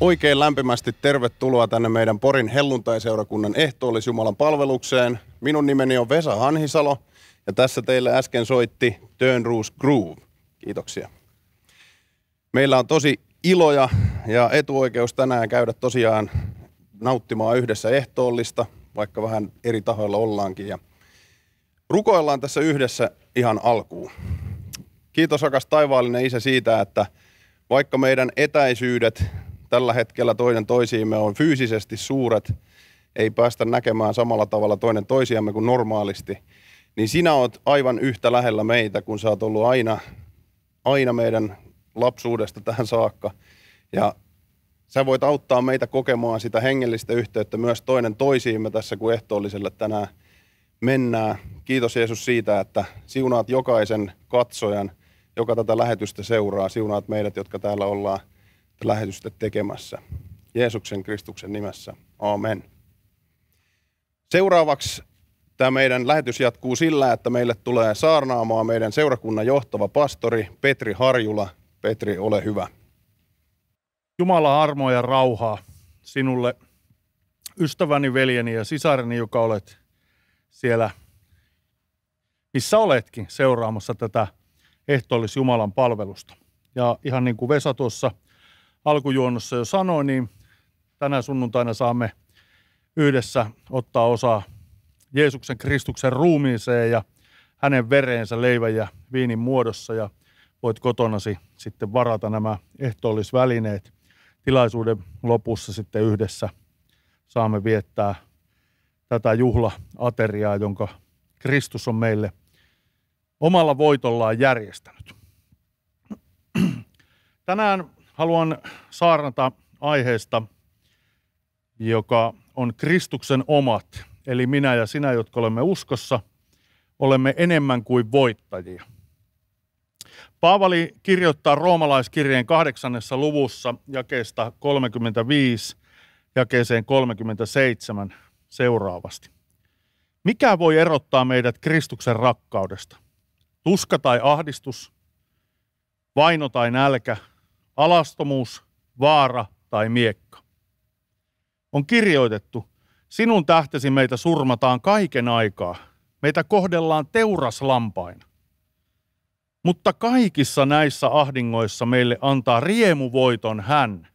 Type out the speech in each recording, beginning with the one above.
Oikein lämpimästi tervetuloa tänne meidän Porin helluntaiseurakunnan ehtoollisjumalan palvelukseen. Minun nimeni on Vesa Hanhisalo ja tässä teille äsken soitti Turnroos Groove. Kiitoksia. Meillä on tosi iloja ja etuoikeus tänään käydä tosiaan nauttimaan yhdessä ehtoollista, vaikka vähän eri tahoilla ollaankin. Ja rukoillaan tässä yhdessä ihan alkuun. Kiitos rakas taivaallinen Isä siitä, että vaikka meidän etäisyydet Tällä hetkellä toinen toisiimme on fyysisesti suuret, ei päästä näkemään samalla tavalla toinen toisiamme kuin normaalisti. Niin sinä oot aivan yhtä lähellä meitä, kun sä oot ollut aina, aina meidän lapsuudesta tähän saakka. Ja sä voit auttaa meitä kokemaan sitä hengellistä yhteyttä myös toinen toisiimme tässä, kun ehtoolliselle tänään mennään. Kiitos Jeesus siitä, että siunaat jokaisen katsojan, joka tätä lähetystä seuraa. Siunaat meidät, jotka täällä ollaan – lähetystä tekemässä. Jeesuksen Kristuksen nimessä. Amen. Seuraavaksi tämä meidän lähetys jatkuu sillä, että meille tulee saarnaamaan meidän seurakunnan johtava pastori Petri Harjula. Petri, ole hyvä. Jumala armoa ja rauhaa sinulle, ystäväni, veljeni ja sisareni, joka olet siellä, missä oletkin seuraamassa tätä ehtoollis Jumalan palvelusta. Ja ihan niin kuin Vesa tuossa – alkujuonnossa jo sanoin, niin tänä sunnuntaina saamme yhdessä ottaa osaa Jeesuksen Kristuksen ruumiiseen ja hänen vereensä leivän ja viinin muodossa ja voit kotonasi sitten varata nämä ehtoollisvälineet. Tilaisuuden lopussa sitten yhdessä saamme viettää tätä juhlaateriaa, jonka Kristus on meille omalla voitollaan järjestänyt. Tänään haluan saarnata aiheesta, joka on Kristuksen omat, eli minä ja sinä, jotka olemme uskossa, olemme enemmän kuin voittajia. Paavali kirjoittaa roomalaiskirjeen kahdeksannessa luvussa jakeesta 35 jakeeseen 37 seuraavasti. Mikä voi erottaa meidät Kristuksen rakkaudesta? Tuska tai ahdistus, vaino tai nälkä, alastomuus, vaara tai miekka. On kirjoitettu, sinun tähtesi meitä surmataan kaiken aikaa. Meitä kohdellaan teuraslampain, Mutta kaikissa näissä ahdingoissa meille antaa riemuvoiton hän,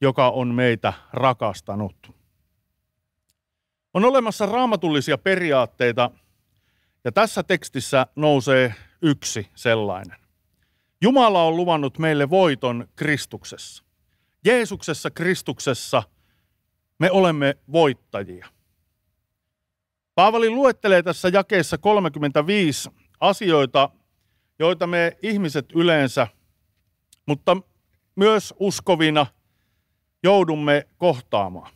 joka on meitä rakastanut. On olemassa raamatullisia periaatteita, ja tässä tekstissä nousee yksi sellainen. Jumala on luvannut meille voiton Kristuksessa. Jeesuksessa Kristuksessa me olemme voittajia. Paavali luettelee tässä jakeessa 35 asioita, joita me ihmiset yleensä, mutta myös uskovina joudumme kohtaamaan.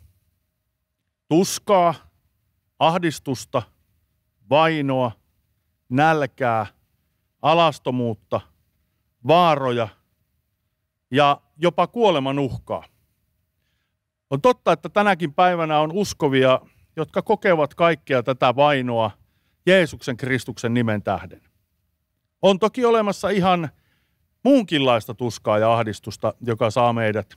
Tuskaa, ahdistusta, vainoa, nälkää, alastomuutta – vaaroja ja jopa kuoleman uhkaa. On totta, että tänäkin päivänä on uskovia, jotka kokevat kaikkea tätä vainoa Jeesuksen Kristuksen nimen tähden. On toki olemassa ihan muunkinlaista tuskaa ja ahdistusta, joka saa meidät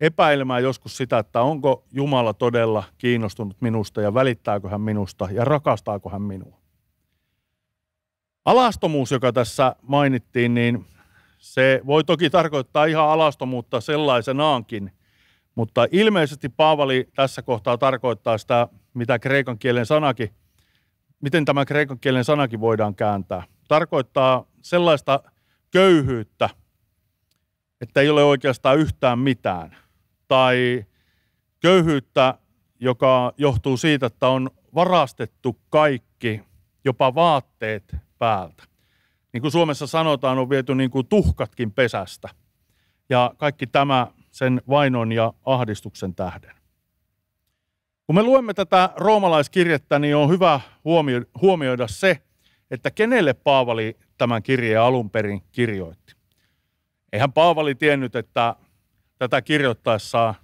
epäilemään joskus sitä, että onko Jumala todella kiinnostunut minusta ja välittääkö hän minusta ja rakastaako hän minua. Alastomuus, joka tässä mainittiin, niin se voi toki tarkoittaa ihan alastomuutta sellaisenaankin, mutta ilmeisesti Paavali tässä kohtaa tarkoittaa sitä, mitä kreikan kielen sanakin, miten tämä kreikan kielen sanakin voidaan kääntää. Tarkoittaa sellaista köyhyyttä, että ei ole oikeastaan yhtään mitään. Tai köyhyyttä, joka johtuu siitä, että on varastettu kaikki, jopa vaatteet, päältä. Niin kuin Suomessa sanotaan, on viety niin kuin tuhkatkin pesästä. Ja kaikki tämä sen vainon ja ahdistuksen tähden. Kun me luemme tätä roomalaiskirjettä, niin on hyvä huomioida se, että kenelle Paavali tämän kirjeen alun perin kirjoitti. Eihän Paavali tiennyt, että tätä kirjoittaessaan,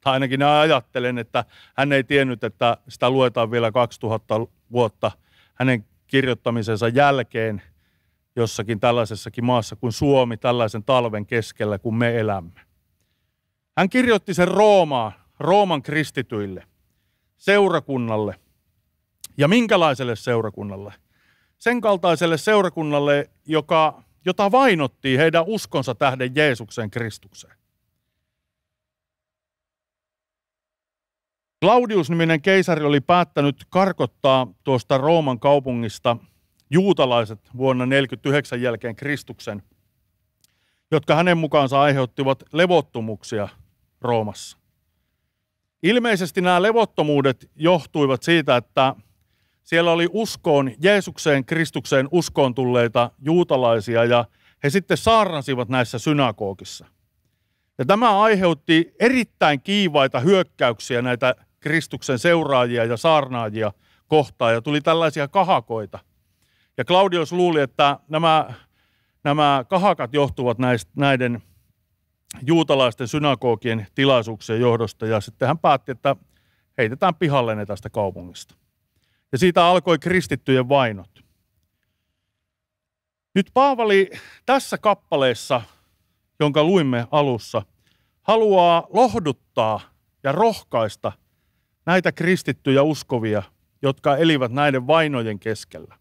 tai ainakin ajattelen, että hän ei tiennyt, että sitä luetaan vielä 2000 vuotta hänen kirjoittamisensa jälkeen jossakin tällaisessakin maassa kuin Suomi tällaisen talven keskellä, kun me elämme. Hän kirjoitti sen Roomaan, Rooman kristityille, seurakunnalle. Ja minkälaiselle seurakunnalle? Sen kaltaiselle seurakunnalle, joka, jota vainottiin heidän uskonsa tähden Jeesuksen Kristukseen. Claudius-niminen keisari oli päättänyt karkottaa tuosta Rooman kaupungista juutalaiset vuonna 49 jälkeen Kristuksen, jotka hänen mukaansa aiheuttivat levottomuuksia Roomassa. Ilmeisesti nämä levottomuudet johtuivat siitä, että siellä oli uskoon, Jeesukseen, Kristukseen uskoon tulleita juutalaisia ja he sitten saarnasivat näissä synagogissa. Ja tämä aiheutti erittäin kiivaita hyökkäyksiä näitä Kristuksen seuraajia ja saarnaajia kohtaan ja tuli tällaisia kahakoita. Ja Claudius luuli, että nämä, nämä kahakat johtuvat näistä, näiden juutalaisten synagogien tilaisuuksien johdosta ja sitten hän päätti, että heitetään pihalle ne tästä kaupungista. Ja siitä alkoi kristittyjen vainot. Nyt Paavali tässä kappaleessa, jonka luimme alussa, haluaa lohduttaa ja rohkaista – näitä kristittyjä uskovia, jotka elivät näiden vainojen keskellä.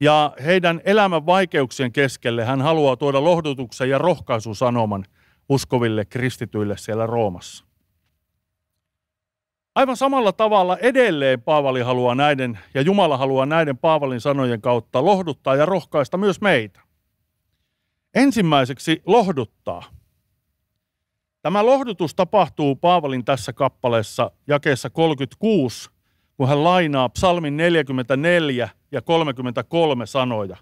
Ja heidän elämän vaikeuksien keskelle hän haluaa tuoda lohdutuksen ja rohkaisusanoman uskoville kristityille siellä Roomassa. Aivan samalla tavalla edelleen Paavali haluaa näiden, ja Jumala haluaa näiden Paavalin sanojen kautta lohduttaa ja rohkaista myös meitä. Ensimmäiseksi lohduttaa – Tämä lohdutus tapahtuu Paavalin tässä kappaleessa jakeessa 36, kun hän lainaa psalmin 44 ja 33 sanoja.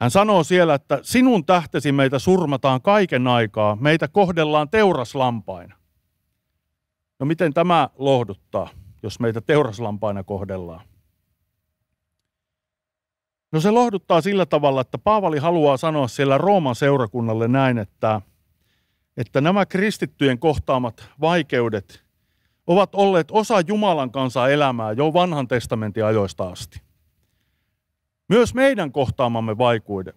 Hän sanoo siellä, että sinun tähtesi meitä surmataan kaiken aikaa, meitä kohdellaan teuraslampaina. No miten tämä lohduttaa, jos meitä teuraslampaina kohdellaan? No se lohduttaa sillä tavalla, että Paavali haluaa sanoa siellä Rooman seurakunnalle näin, että – että nämä kristittyjen kohtaamat vaikeudet ovat olleet osa Jumalan kansaa elämää jo vanhan testamentin ajoista asti. Myös meidän kohtaamamme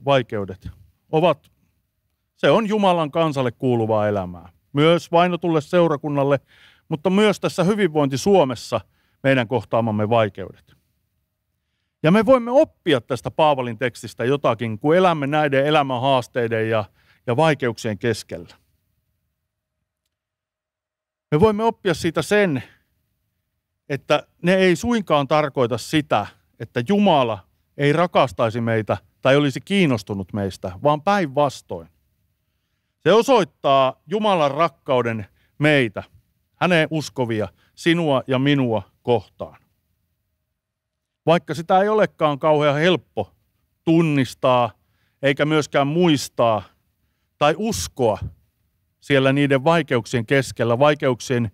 vaikeudet ovat, se on Jumalan kansalle kuuluvaa elämää. Myös vainotulle seurakunnalle, mutta myös tässä hyvinvointi Suomessa meidän kohtaamamme vaikeudet. Ja me voimme oppia tästä Paavalin tekstistä jotakin, kun elämme näiden elämän haasteiden ja, ja vaikeuksien keskellä me voimme oppia siitä sen, että ne ei suinkaan tarkoita sitä, että Jumala ei rakastaisi meitä tai olisi kiinnostunut meistä, vaan päinvastoin. Se osoittaa Jumalan rakkauden meitä, häneen uskovia, sinua ja minua kohtaan. Vaikka sitä ei olekaan kauhean helppo tunnistaa, eikä myöskään muistaa tai uskoa, siellä niiden vaikeuksien keskellä, vaikeuksien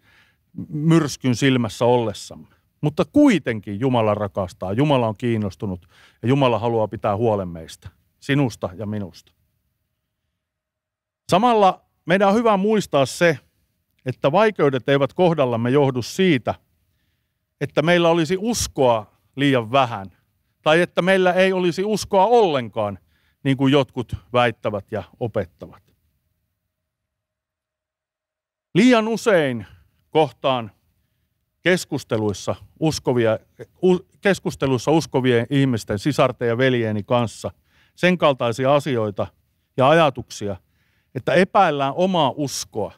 myrskyn silmässä ollessamme. Mutta kuitenkin Jumala rakastaa, Jumala on kiinnostunut ja Jumala haluaa pitää huolen meistä, sinusta ja minusta. Samalla meidän on hyvä muistaa se, että vaikeudet eivät kohdallamme johdu siitä, että meillä olisi uskoa liian vähän tai että meillä ei olisi uskoa ollenkaan, niin kuin jotkut väittävät ja opettavat. Liian usein kohtaan keskusteluissa, uskovia, keskusteluissa uskovien ihmisten sisarten ja veljeni kanssa sen kaltaisia asioita ja ajatuksia, että epäillään omaa uskoa,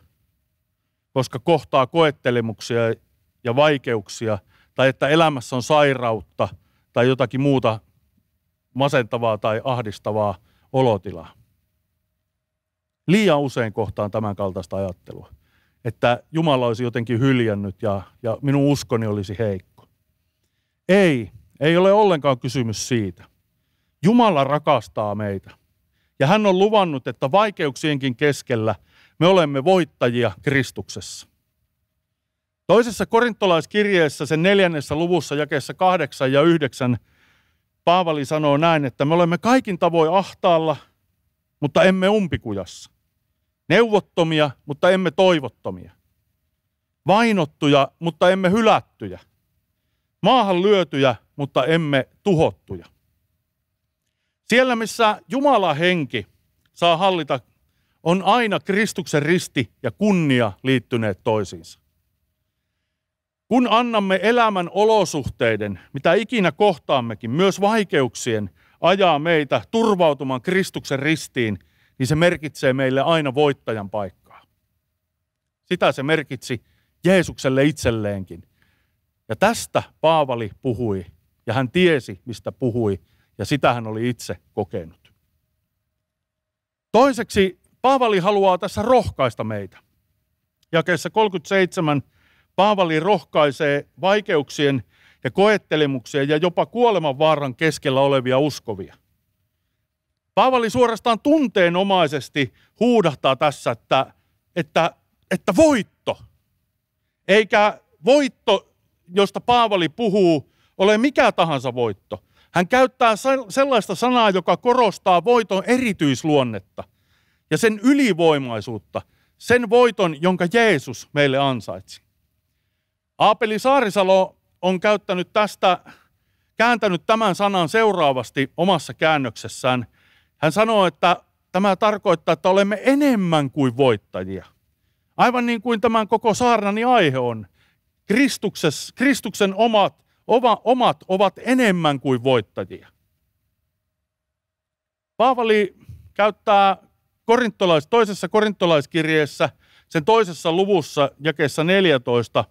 koska kohtaa koettelemuksia ja vaikeuksia, tai että elämässä on sairautta tai jotakin muuta masentavaa tai ahdistavaa olotilaa. Liian usein kohtaan tämän kaltaista ajattelua että Jumala olisi jotenkin hyljännyt ja, ja minun uskoni olisi heikko. Ei, ei ole ollenkaan kysymys siitä. Jumala rakastaa meitä. Ja hän on luvannut, että vaikeuksienkin keskellä me olemme voittajia Kristuksessa. Toisessa korintolaiskirjeessä sen neljännessä luvussa jakeessa kahdeksan ja yhdeksän Paavali sanoo näin, että me olemme kaikin tavoin ahtaalla, mutta emme umpikujassa. Neuvottomia, mutta emme toivottomia. Vainottuja, mutta emme hylättyjä. Maahan lyötyjä, mutta emme tuhottuja. Siellä, missä Jumala henki saa hallita, on aina Kristuksen risti ja kunnia liittyneet toisiinsa. Kun annamme elämän olosuhteiden, mitä ikinä kohtaammekin, myös vaikeuksien, ajaa meitä turvautumaan Kristuksen ristiin niin se merkitsee meille aina voittajan paikkaa. Sitä se merkitsi Jeesukselle itselleenkin. Ja tästä Paavali puhui, ja hän tiesi, mistä puhui, ja sitä hän oli itse kokenut. Toiseksi Paavali haluaa tässä rohkaista meitä. Jakeessa 37 Paavali rohkaisee vaikeuksien ja koettelemuksien ja jopa kuoleman vaaran keskellä olevia uskovia. Paavali suorastaan tunteenomaisesti huudahtaa tässä, että, että, että voitto. Eikä voitto, josta Paavali puhuu, ole mikä tahansa voitto. Hän käyttää sellaista sanaa, joka korostaa voiton erityisluonnetta ja sen ylivoimaisuutta, sen voiton, jonka Jeesus meille ansaitsi. Aapeli Saarisalo on käyttänyt tästä, kääntänyt tämän sanan seuraavasti omassa käännöksessään – hän sanoo, että tämä tarkoittaa, että olemme enemmän kuin voittajia. Aivan niin kuin tämän koko saarnani aihe on. Kristuksen omat, oma, omat ovat enemmän kuin voittajia. Paavali käyttää korintolais, toisessa korintolaiskirjeessä, sen toisessa luvussa, jakeessa 14,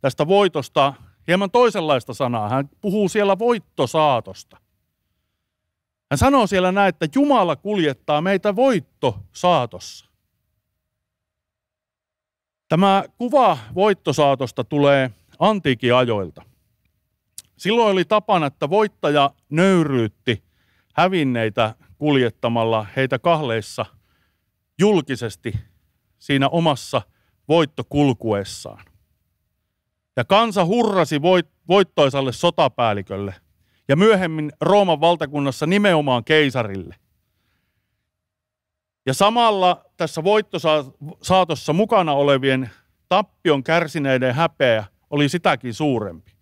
tästä voitosta hieman toisenlaista sanaa. Hän puhuu siellä voittosaatosta. Hän sanoo siellä näin, että Jumala kuljettaa meitä voitto saatossa. Tämä kuva voittosaatosta tulee antiikin ajoilta. Silloin oli tapana, että voittaja nöyryytti hävinneitä kuljettamalla heitä kahleissa julkisesti siinä omassa voittokulkuessaan. Ja kansa hurrasi voittoisalle sotapäällikölle ja myöhemmin Rooman valtakunnassa nimenomaan keisarille. Ja samalla tässä voittosaatossa mukana olevien tappion kärsineiden häpeä oli sitäkin suurempi.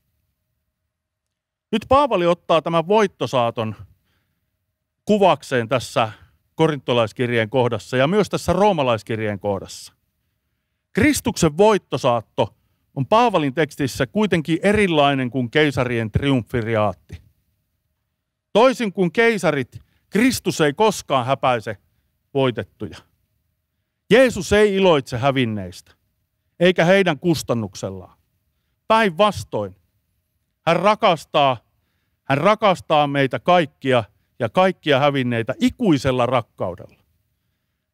Nyt Paavali ottaa tämän voittosaaton kuvakseen tässä korintolaiskirjeen kohdassa ja myös tässä roomalaiskirjeen kohdassa. Kristuksen voittosaatto on Paavalin tekstissä kuitenkin erilainen kuin keisarien triumfiriaatti. Toisin kuin keisarit, Kristus ei koskaan häpäise voitettuja. Jeesus ei iloitse hävinneistä, eikä heidän kustannuksellaan. Päinvastoin, hän rakastaa, hän rakastaa meitä kaikkia ja kaikkia hävinneitä ikuisella rakkaudella.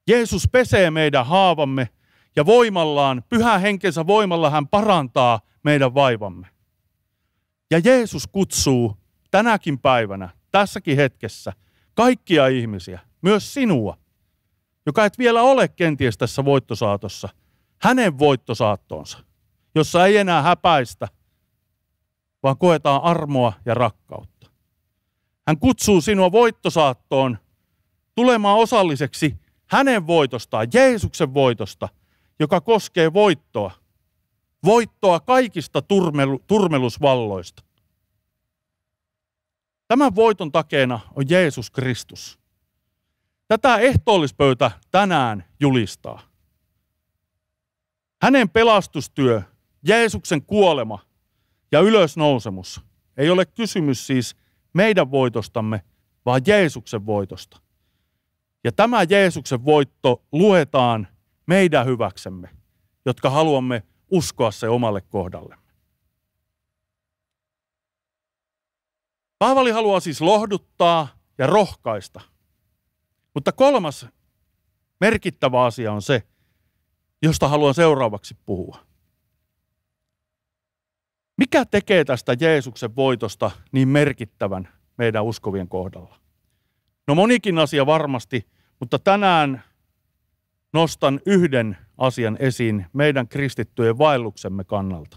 Jeesus pesee meidän haavamme ja voimallaan, pyhä henkensä voimalla hän parantaa meidän vaivamme. Ja Jeesus kutsuu tänäkin päivänä tässäkin hetkessä kaikkia ihmisiä, myös sinua, joka et vielä ole kenties tässä voittosaatossa, hänen voittosaattoonsa, jossa ei enää häpäistä, vaan koetaan armoa ja rakkautta. Hän kutsuu sinua voittosaattoon tulemaan osalliseksi hänen voitostaan, Jeesuksen voitosta, joka koskee voittoa. Voittoa kaikista turmelu, turmelusvalloista. Tämän voiton takeena on Jeesus Kristus. Tätä ehtoollispöytä tänään julistaa. Hänen pelastustyö, Jeesuksen kuolema ja ylösnousemus ei ole kysymys siis meidän voitostamme, vaan Jeesuksen voitosta. Ja tämä Jeesuksen voitto luetaan meidän hyväksemme, jotka haluamme uskoa se omalle kohdalle. Paavali haluaa siis lohduttaa ja rohkaista. Mutta kolmas merkittävä asia on se, josta haluan seuraavaksi puhua. Mikä tekee tästä Jeesuksen voitosta niin merkittävän meidän uskovien kohdalla? No monikin asia varmasti, mutta tänään nostan yhden asian esiin meidän kristittyjen vaelluksemme kannalta.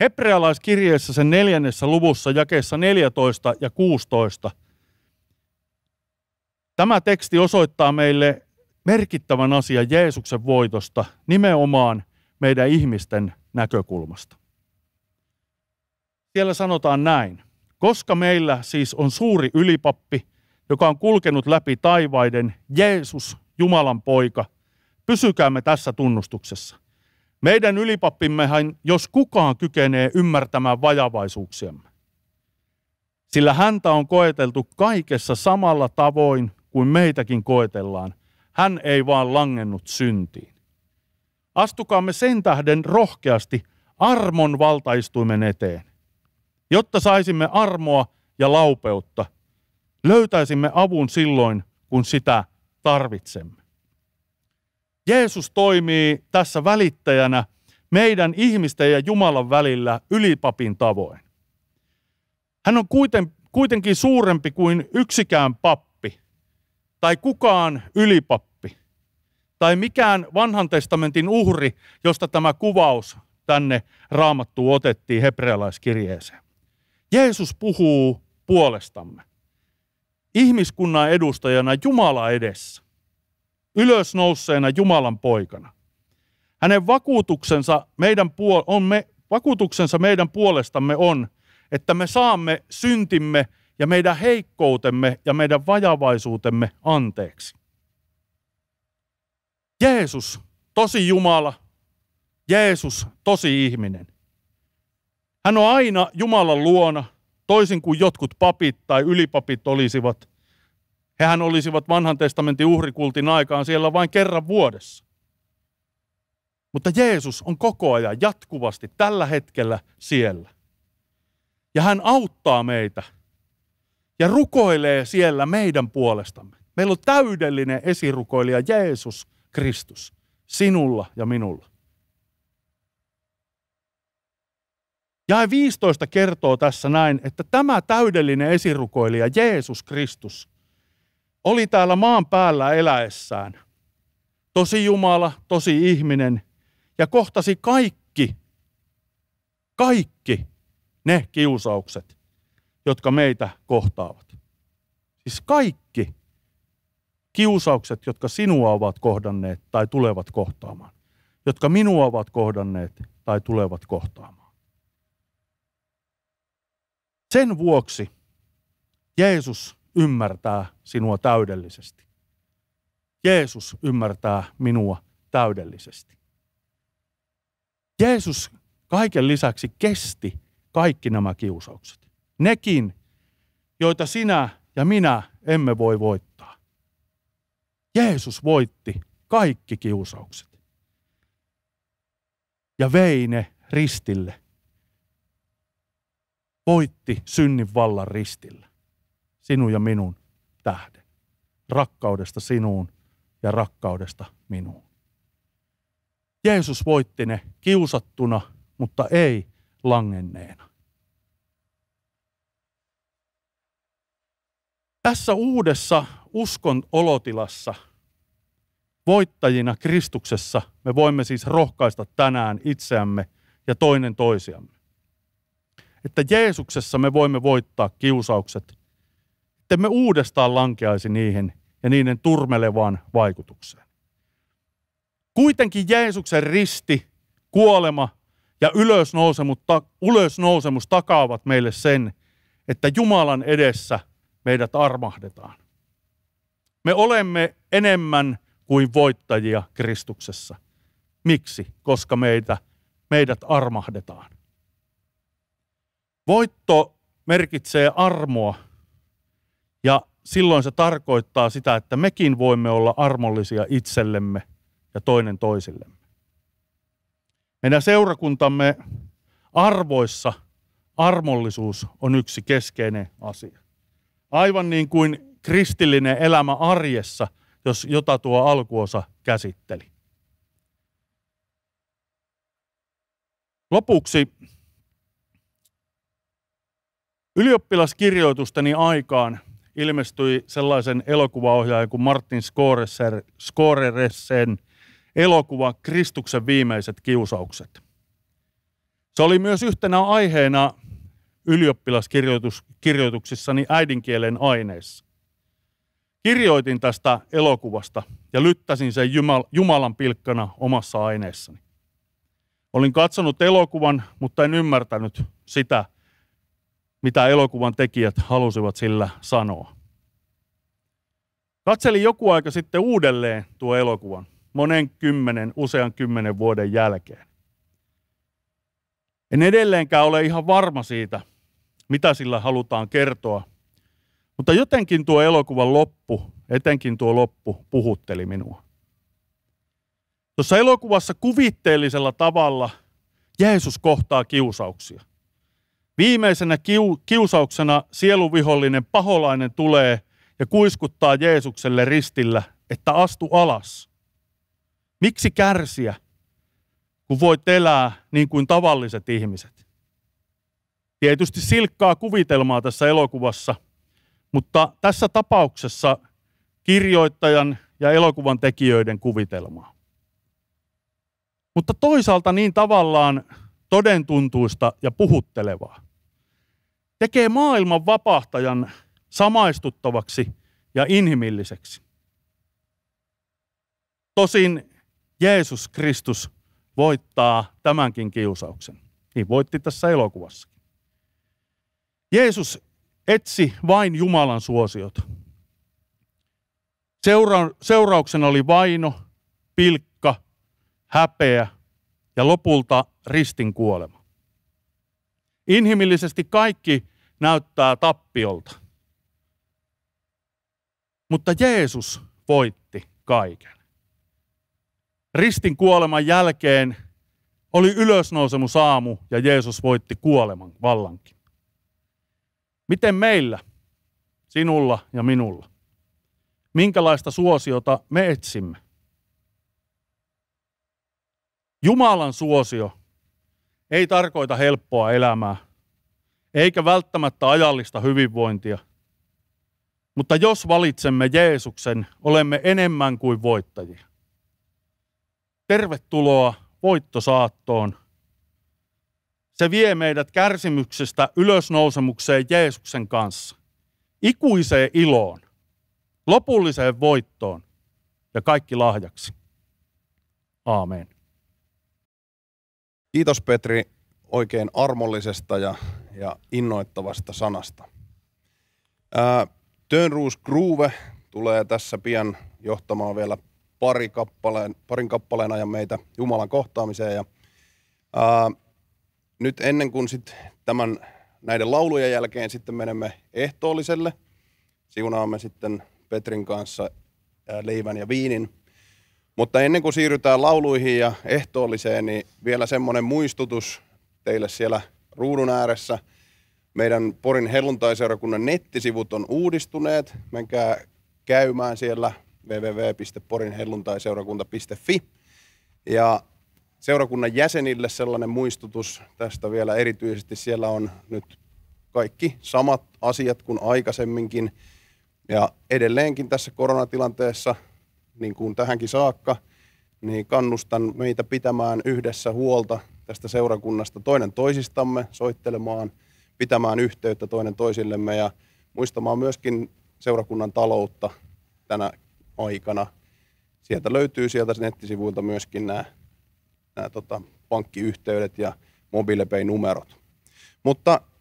Hebrealaiskirjeessä sen neljännessä luvussa jakeessa 14 ja 16. Tämä teksti osoittaa meille merkittävän asian Jeesuksen voitosta nimenomaan meidän ihmisten näkökulmasta. Siellä sanotaan näin. Koska meillä siis on suuri ylipappi, joka on kulkenut läpi taivaiden, Jeesus, Jumalan poika, pysykäämme tässä tunnustuksessa. Meidän ylipappimmehan, jos kukaan kykenee ymmärtämään vajavaisuuksiamme, sillä häntä on koeteltu kaikessa samalla tavoin kuin meitäkin koetellaan. Hän ei vaan langennut syntiin. Astukaamme sen tähden rohkeasti armon valtaistuimen eteen, jotta saisimme armoa ja laupeutta. Löytäisimme avun silloin, kun sitä tarvitsemme. Jeesus toimii tässä välittäjänä meidän ihmisten ja Jumalan välillä ylipapin tavoin. Hän on kuiten, kuitenkin suurempi kuin yksikään pappi tai kukaan ylipappi tai mikään vanhan testamentin uhri, josta tämä kuvaus tänne raamattuun otettiin hebrealaiskirjeeseen. Jeesus puhuu puolestamme ihmiskunnan edustajana Jumala edessä. Ylösnouseena Jumalan poikana. Hänen vakuutuksensa meidän, puol- on me, vakuutuksensa meidän puolestamme on, että me saamme syntimme ja meidän heikkoutemme ja meidän vajavaisuutemme anteeksi. Jeesus, tosi Jumala, Jeesus, tosi ihminen. Hän on aina Jumalan luona, toisin kuin jotkut papit tai ylipapit olisivat – Hehän olisivat vanhan testamentin uhrikultin aikaan siellä vain kerran vuodessa. Mutta Jeesus on koko ajan jatkuvasti tällä hetkellä siellä. Ja hän auttaa meitä ja rukoilee siellä meidän puolestamme. Meillä on täydellinen esirukoilija Jeesus Kristus, sinulla ja minulla. Jae 15 kertoo tässä näin, että tämä täydellinen esirukoilija Jeesus Kristus – oli täällä maan päällä eläessään tosi Jumala, tosi ihminen ja kohtasi kaikki, kaikki ne kiusaukset, jotka meitä kohtaavat. Siis kaikki kiusaukset, jotka sinua ovat kohdanneet tai tulevat kohtaamaan, jotka minua ovat kohdanneet tai tulevat kohtaamaan. Sen vuoksi Jeesus ymmärtää sinua täydellisesti. Jeesus ymmärtää minua täydellisesti. Jeesus kaiken lisäksi kesti kaikki nämä kiusaukset. Nekin, joita sinä ja minä emme voi voittaa. Jeesus voitti kaikki kiusaukset. Ja vei ne ristille. Voitti synnin vallan ristillä sinun ja minun tähden. Rakkaudesta sinuun ja rakkaudesta minuun. Jeesus voitti ne kiusattuna, mutta ei langenneena. Tässä uudessa uskon olotilassa, voittajina Kristuksessa, me voimme siis rohkaista tänään itseämme ja toinen toisiamme. Että Jeesuksessa me voimme voittaa kiusaukset sitten me uudestaan lankeaisi niihin ja niiden turmelevaan vaikutukseen. Kuitenkin Jeesuksen risti, kuolema ja ylösnousemus, ta, ylösnousemus takaavat meille sen, että Jumalan edessä meidät armahdetaan. Me olemme enemmän kuin voittajia Kristuksessa. Miksi? Koska meitä, meidät armahdetaan. Voitto merkitsee armoa silloin se tarkoittaa sitä, että mekin voimme olla armollisia itsellemme ja toinen toisillemme. Meidän seurakuntamme arvoissa armollisuus on yksi keskeinen asia. Aivan niin kuin kristillinen elämä arjessa, jos jota tuo alkuosa käsitteli. Lopuksi ylioppilaskirjoitusteni aikaan ilmestyi sellaisen elokuvaohjaajan kuin Martin Scoreressen elokuva Kristuksen viimeiset kiusaukset. Se oli myös yhtenä aiheena ylioppilaskirjoituksissani äidinkielen aineissa. Kirjoitin tästä elokuvasta ja lyttäsin sen Jumalan pilkkana omassa aineessani. Olin katsonut elokuvan, mutta en ymmärtänyt sitä, mitä elokuvan tekijät halusivat sillä sanoa. Katselin joku aika sitten uudelleen tuo elokuvan, monen kymmenen, usean kymmenen vuoden jälkeen. En edelleenkään ole ihan varma siitä, mitä sillä halutaan kertoa, mutta jotenkin tuo elokuvan loppu, etenkin tuo loppu, puhutteli minua. Tuossa elokuvassa kuvitteellisella tavalla Jeesus kohtaa kiusauksia – Viimeisenä kiu- kiusauksena sieluvihollinen paholainen tulee ja kuiskuttaa Jeesukselle ristillä, että astu alas. Miksi kärsiä, kun voit elää niin kuin tavalliset ihmiset? Tietysti silkkaa kuvitelmaa tässä elokuvassa, mutta tässä tapauksessa kirjoittajan ja elokuvan tekijöiden kuvitelmaa. Mutta toisaalta niin tavallaan todentuntuista ja puhuttelevaa tekee maailman vapahtajan samaistuttavaksi ja inhimilliseksi. Tosin Jeesus Kristus voittaa tämänkin kiusauksen. Niin voitti tässä elokuvassakin. Jeesus etsi vain Jumalan suosiota. Seura- seurauksena oli vaino, pilkka, häpeä ja lopulta ristin kuolema. Inhimillisesti kaikki näyttää tappiolta. Mutta Jeesus voitti kaiken. Ristin kuoleman jälkeen oli ylösnousemus aamu ja Jeesus voitti kuoleman vallankin. Miten meillä, sinulla ja minulla, minkälaista suosiota me etsimme? Jumalan suosio ei tarkoita helppoa elämää, eikä välttämättä ajallista hyvinvointia. Mutta jos valitsemme Jeesuksen, olemme enemmän kuin voittajia. Tervetuloa voittosaattoon. Se vie meidät kärsimyksestä ylösnousemukseen Jeesuksen kanssa, ikuiseen iloon, lopulliseen voittoon ja kaikki lahjaksi. Aamen. Kiitos Petri oikein armollisesta ja, ja innoittavasta sanasta. Tönruus Groove tulee tässä pian johtamaan vielä pari kappaleen, parin kappaleen ajan meitä Jumalan kohtaamiseen. Ja, ää, nyt ennen kuin sit tämän, näiden laulujen jälkeen sitten menemme ehtoolliselle, siunaamme sitten Petrin kanssa ää, leivän ja viinin – mutta ennen kuin siirrytään lauluihin ja ehtoolliseen, niin vielä semmoinen muistutus teille siellä ruudun ääressä. Meidän Porin helluntaiseurakunnan nettisivut on uudistuneet. Menkää käymään siellä www.porinhelluntaiseurakunta.fi. Ja seurakunnan jäsenille sellainen muistutus tästä vielä erityisesti. Siellä on nyt kaikki samat asiat kuin aikaisemminkin. Ja edelleenkin tässä koronatilanteessa – niin kuin tähänkin saakka, niin kannustan meitä pitämään yhdessä huolta tästä seurakunnasta toinen toisistamme, soittelemaan, pitämään yhteyttä toinen toisillemme ja muistamaan myöskin seurakunnan taloutta tänä aikana. Sieltä löytyy sieltä nettisivuilta myöskin nämä, nämä tota, pankkiyhteydet ja MobilePay-numerot. Mutta